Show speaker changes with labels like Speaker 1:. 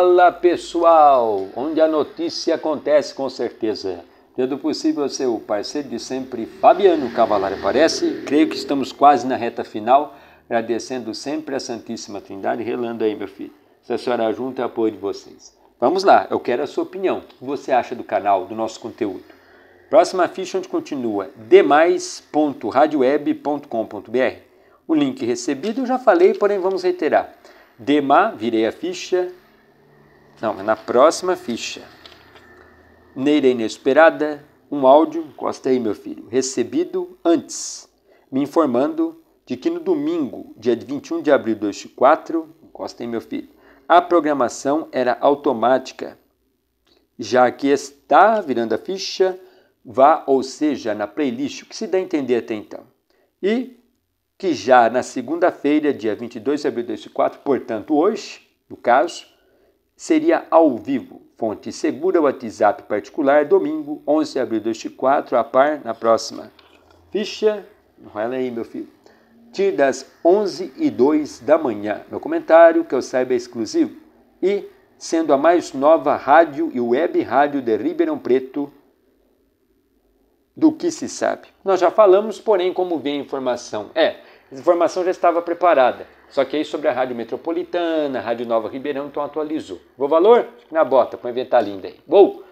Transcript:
Speaker 1: Fala pessoal, onde a notícia acontece com certeza. Tendo possível o parceiro de sempre, Fabiano Cavalari aparece. Creio que estamos quase na reta final, agradecendo sempre a Santíssima Trindade. Relando aí, meu filho. Se a senhora junta, apoio de vocês. Vamos lá, eu quero a sua opinião. O que você acha do canal, do nosso conteúdo? Próxima ficha onde continua demais.radioweb.com.br. O link recebido eu já falei, porém vamos reiterar. Dema, virei a ficha, não, é na próxima ficha. Neira inesperada, um áudio, encosta aí meu filho, recebido antes, me informando de que no domingo, dia 21 de abril de 2004, encosta aí meu filho, a programação era automática, já que está virando a ficha, vá, ou seja, na playlist, o que se dá a entender até então. E que já na segunda-feira, dia 22 de abril de 2004, portanto hoje, no caso, seria ao vivo. Fonte segura, WhatsApp particular, domingo, 11 de abril de 2024, a par, na próxima. Ficha, não é aí, meu filho. Tir das 11 e 2 da manhã. Meu comentário, que eu saiba, é exclusivo. E, sendo a mais nova rádio e web rádio de Ribeirão Preto, do que se sabe. Nós já falamos, porém, como vem a informação? É, a informação já estava preparada. Só que aí sobre a Rádio Metropolitana, Rádio Nova Ribeirão, então atualizou. Vou valor? Na bota, com inventar linda aí. Gol!